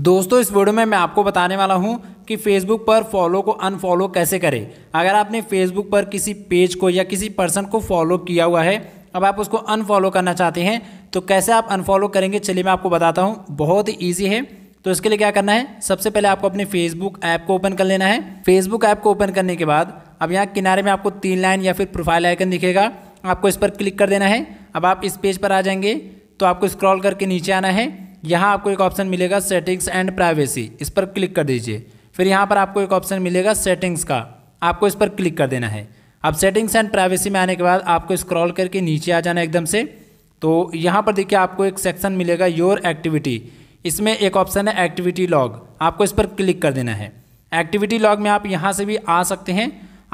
दोस्तों इस वीडियो में मैं आपको बताने वाला हूं कि फेसबुक पर फॉलो को अनफॉलो कैसे करें अगर आपने फेसबुक पर किसी पेज को या किसी पर्सन को फॉलो किया हुआ है अब आप उसको अनफॉलो करना चाहते हैं तो कैसे आप अनफॉलो करेंगे चलिए मैं आपको बताता हूं बहुत ही ईजी है तो इसके लिए क्या करना है सबसे पहले आपको अपने फेसबुक ऐप को ओपन कर लेना है फेसबुक ऐप को ओपन करने के बाद अब यहाँ किनारे में आपको तीन लाइन या फिर प्रोफाइल आइकन दिखेगा आपको इस पर क्लिक कर देना है अब आप इस पेज पर आ जाएंगे तो आपको स्क्रॉल करके नीचे आना है यहाँ आपको एक ऑप्शन मिलेगा सेटिंग्स एंड प्राइवेसी इस पर क्लिक कर दीजिए फिर यहाँ पर आपको एक ऑप्शन मिलेगा सेटिंग्स का आपको इस पर क्लिक कर देना है अब सेटिंग्स एंड प्राइवेसी में आने के बाद आपको स्क्रॉल करके नीचे आ जाना एकदम से तो यहाँ पर देखिए आपको एक सेक्शन मिलेगा योर एक्टिविटी इसमें एक ऑप्शन है एक्टिविटी लॉग आपको इस पर क्लिक कर देना है एक्टिविटी लॉग में आप यहाँ से भी आ सकते हैं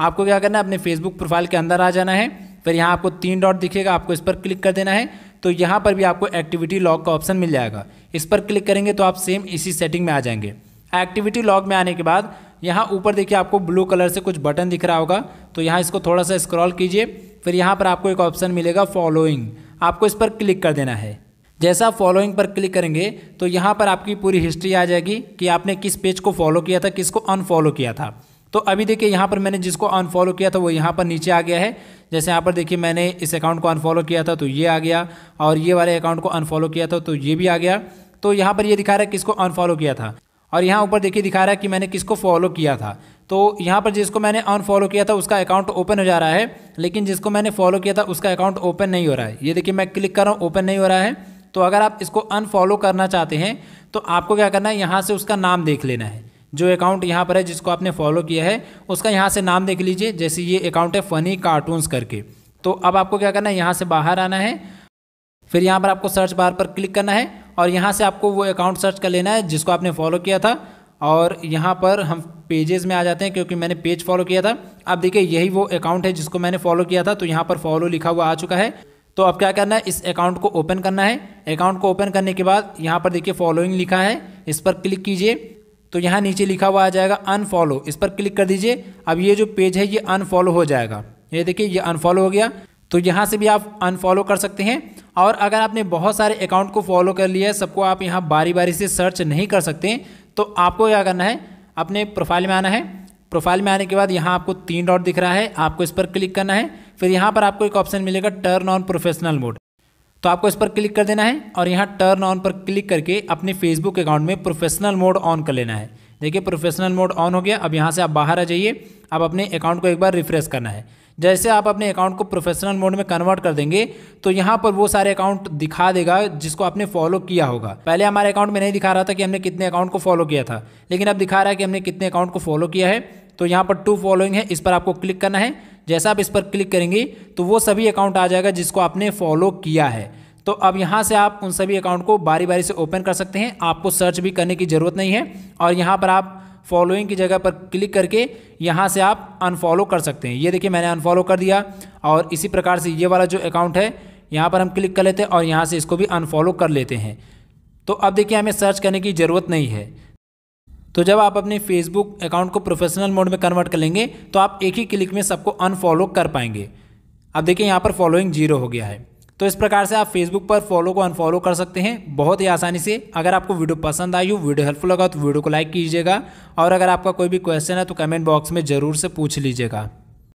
आपको क्या करना है अपने फेसबुक प्रोफाइल के अंदर आ जाना है फिर यहाँ आपको तीन डॉट दिखेगा आपको इस पर क्लिक कर देना है तो यहाँ पर भी आपको एक्टिविटी लॉग का ऑप्शन मिल जाएगा इस पर क्लिक करेंगे तो आप सेम इसी सेटिंग में आ जाएंगे एक्टिविटी लॉग में आने के बाद यहाँ ऊपर देखिए आपको ब्लू कलर से कुछ बटन दिख रहा होगा तो यहाँ इसको थोड़ा सा स्क्रॉल कीजिए फिर यहाँ पर आपको एक ऑप्शन मिलेगा फॉलोइंग आपको इस पर क्लिक कर देना है जैसा आप फॉलोइंग पर क्लिक करेंगे तो यहाँ पर आपकी पूरी हिस्ट्री आ जाएगी कि आपने किस पेज को फॉलो किया था किसको अनफॉलो किया था तो अभी देखिए यहाँ पर मैंने जिसको अनफॉलो किया था वो यहाँ पर नीचे आ गया है जैसे यहाँ पर देखिए मैंने इस अकाउंट को अनफॉलो किया था तो ये आ गया और ये वाले अकाउंट को अनफॉलो किया था तो ये भी आ गया तो यहाँ पर ये दिखा रहा है किसको अनफॉलो किया था और यहाँ ऊपर देखिए दिखा रहा है कि मैंने किसको फॉलो किया था तो यहाँ पर जिसको मैंने अनफॉलो किया था उसका अकाउंट ओपन हो जा रहा है लेकिन जिसको मैंने फॉलो किया था उसका अकाउंट ओपन नहीं हो रहा है ये देखिए मैं क्लिक कर रहा हूँ ओपन नहीं हो रहा है तो अगर आप इसको अनफॉलो करना चाहते हैं तो आपको क्या करना है यहाँ से उसका नाम देख लेना है जो अकाउंट यहाँ पर है जिसको आपने फॉलो किया है उसका यहाँ से नाम देख लीजिए जैसे ये अकाउंट है फ़नी कार्टून्स करके तो अब आपको क्या करना है यहाँ से बाहर आना है फिर यहाँ पर आपको सर्च बार पर क्लिक करना है और यहाँ से आपको वो अकाउंट सर्च कर लेना है जिसको आपने फॉलो किया था और यहाँ पर हम पेजेस में आ जाते हैं क्योंकि मैंने पेज फॉलो किया था अब देखिए यही वो अकाउंट है जिसको मैंने फॉलो किया था तो यहाँ पर फॉलो लिखा हुआ आ चुका है तो अब क्या करना है इस अकाउंट को ओपन करना है अकाउंट को ओपन करने के बाद यहाँ पर देखिए फॉलोइंग लिखा है इस पर क्लिक कीजिए तो यहाँ नीचे लिखा हुआ आ जाएगा अनफॉलो इस पर क्लिक कर दीजिए अब ये जो पेज है ये अनफॉलो हो जाएगा ये देखिए ये अनफॉलो हो गया तो यहाँ से भी आप अनफॉलो कर सकते हैं और अगर आपने बहुत सारे अकाउंट को फॉलो कर लिया है सबको आप यहाँ बारी बारी से सर्च नहीं कर सकते तो आपको क्या करना है अपने प्रोफाइल में आना है प्रोफाइल में आने के बाद यहाँ आपको तीन डॉट दिख रहा है आपको इस पर क्लिक करना है फिर यहाँ पर आपको एक ऑप्शन मिलेगा टर्न ऑन प्रोफेशनल मोड तो आपको इस पर क्लिक कर देना है और यहाँ टर्न ऑन पर क्लिक करके अपने फेसबुक अकाउंट में प्रोफेशनल मोड ऑन कर लेना है देखिए प्रोफेशनल मोड ऑन हो गया अब यहाँ से आप बाहर आ जाइए आप अपने अकाउंट को एक बार रिफ्रेश करना है जैसे आप अपने अकाउंट को प्रोफेशनल मोड में कन्वर्ट कर देंगे तो यहाँ पर वो सारे अकाउंट दिखा देगा जिसको आपने फॉलो किया होगा पहले हमारे अकाउंट में नहीं दिखा रहा था कि हमने कितने अकाउंट को फॉलो किया था लेकिन अब दिखा रहा है कि हमने कितने अकाउंट को फॉलो किया है तो यहाँ पर टू फॉलोइंग है इस पर आपको क्लिक करना है जैसा आप इस पर क्लिक करेंगे तो वो सभी अकाउंट आ जाएगा जिसको आपने फॉलो किया है तो अब यहाँ से आप उन सभी अकाउंट को बारी बारी से ओपन कर सकते हैं आपको सर्च भी करने की ज़रूरत नहीं है और यहाँ पर आप फॉलोइंग की जगह पर क्लिक करके यहाँ से आप अनफॉलो कर सकते हैं ये देखिए मैंने अनफॉलो कर दिया और इसी प्रकार से ये वाला जो अकाउंट है यहाँ पर हम क्लिक कर लेते हैं और यहाँ से इसको भी अनफॉलो कर लेते हैं तो अब देखिए हमें सर्च करने की ज़रूरत नहीं है तो जब आप अपने फेसबुक अकाउंट को प्रोफेशनल मोड में कन्वर्ट कर लेंगे तो आप एक ही क्लिक में सबको अनफॉलो कर पाएंगे अब देखिए यहाँ पर फॉलोइंग जीरो हो गया है तो इस प्रकार से आप फेसबुक पर फॉलो को अनफॉलो कर सकते हैं बहुत ही आसानी से अगर आपको वीडियो पसंद आई हो वीडियो हेल्पफुल लगा तो वीडियो को लाइक कीजिएगा और अगर आपका कोई भी क्वेश्चन है तो कमेंट बॉक्स में ज़रूर से पूछ लीजिएगा